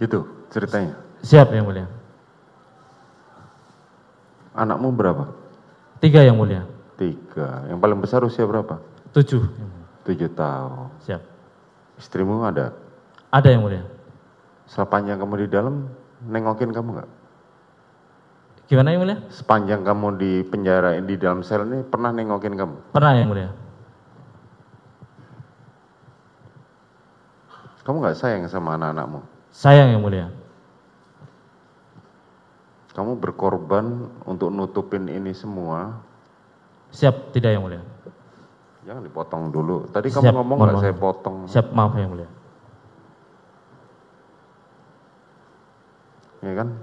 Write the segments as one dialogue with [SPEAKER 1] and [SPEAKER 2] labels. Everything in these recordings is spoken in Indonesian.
[SPEAKER 1] Itu ceritanya.
[SPEAKER 2] Siap yang mulia.
[SPEAKER 1] Anakmu berapa?
[SPEAKER 2] Tiga yang mulia.
[SPEAKER 1] Tiga. Yang paling besar usia berapa? Tujuh. Tujuh tahun. Siap. Istrimu ada? Ada yang mulia. Sepanjang kamu di dalam, nengokin kamu nggak? Gimana yang mulia? Sepanjang kamu di penjara, di dalam sel ini, pernah nengokin kamu? Pernah yang mulia. Kamu nggak sayang sama anak-anakmu?
[SPEAKER 2] Sayang yang mulia.
[SPEAKER 1] Kamu berkorban untuk nutupin ini semua?
[SPEAKER 2] Siap, tidak yang mulia.
[SPEAKER 1] Jangan dipotong dulu. Tadi Siap, kamu ngomong nggak saya potong. Siap, maaf yang mulia. Ya kan?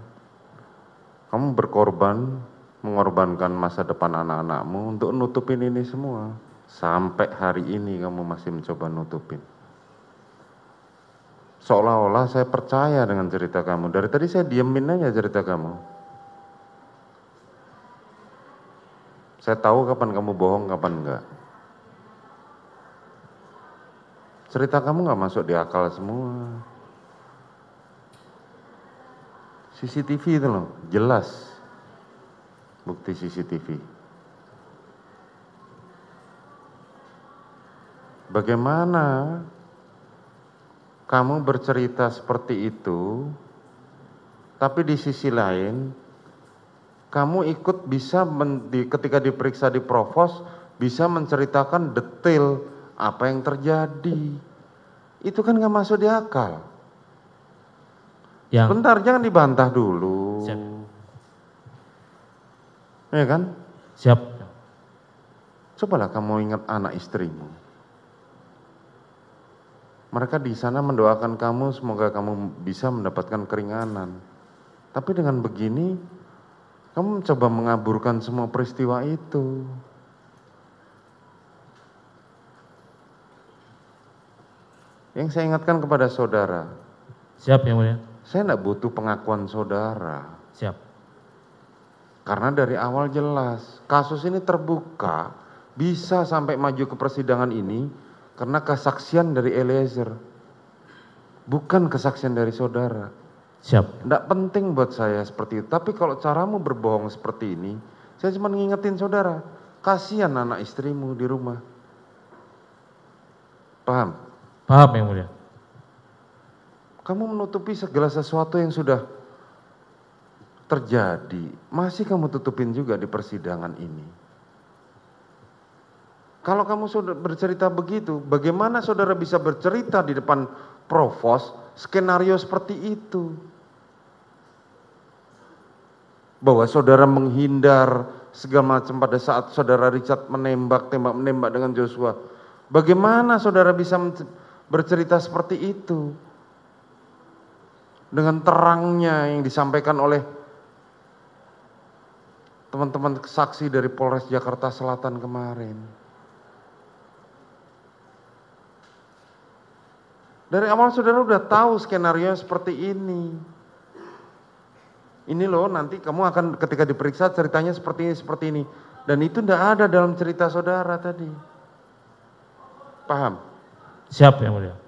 [SPEAKER 1] Kamu berkorban, mengorbankan masa depan anak-anakmu untuk nutupin ini semua. Sampai hari ini kamu masih mencoba nutupin seolah-olah saya percaya dengan cerita kamu. Dari tadi saya diemin aja cerita kamu. Saya tahu kapan kamu bohong, kapan enggak. Cerita kamu nggak masuk di akal semua. CCTV itu loh, jelas. Bukti CCTV. Bagaimana kamu bercerita seperti itu, tapi di sisi lain kamu ikut bisa men, di, ketika diperiksa di provos bisa menceritakan detail apa yang terjadi. Itu kan gak masuk di akal. Yang... Bentar, jangan dibantah dulu. Siap. Ya kan? Siap. Cobalah kamu ingat anak istrimu mereka di sana mendoakan kamu semoga kamu bisa mendapatkan keringanan. Tapi dengan begini kamu coba mengaburkan semua peristiwa itu. Yang saya ingatkan kepada saudara. Siap yang mulia. Saya tidak butuh pengakuan saudara. Siap. Karena dari awal jelas kasus ini terbuka bisa sampai maju ke persidangan ini karena kesaksian dari Eliezer bukan kesaksian dari saudara. Siap. Tidak penting buat saya seperti itu. Tapi kalau caramu berbohong seperti ini, saya cuma ngingetin saudara, kasihan anak istrimu di rumah. Paham? Paham yang mulia. Kamu menutupi segala sesuatu yang sudah terjadi. Masih kamu tutupin juga di persidangan ini. Kalau kamu sudah bercerita begitu, bagaimana saudara bisa bercerita di depan provos skenario seperti itu? Bahwa saudara menghindar segala macam pada saat saudara Richard menembak, tembak-menembak dengan Joshua. Bagaimana saudara bisa bercerita seperti itu? Dengan terangnya yang disampaikan oleh teman-teman saksi dari Polres Jakarta Selatan kemarin. Dari awal saudara udah tahu skenario seperti ini. Ini loh nanti kamu akan ketika diperiksa ceritanya seperti ini, seperti ini. Dan itu tidak ada dalam cerita saudara tadi. Paham?
[SPEAKER 2] Siap yang mulia.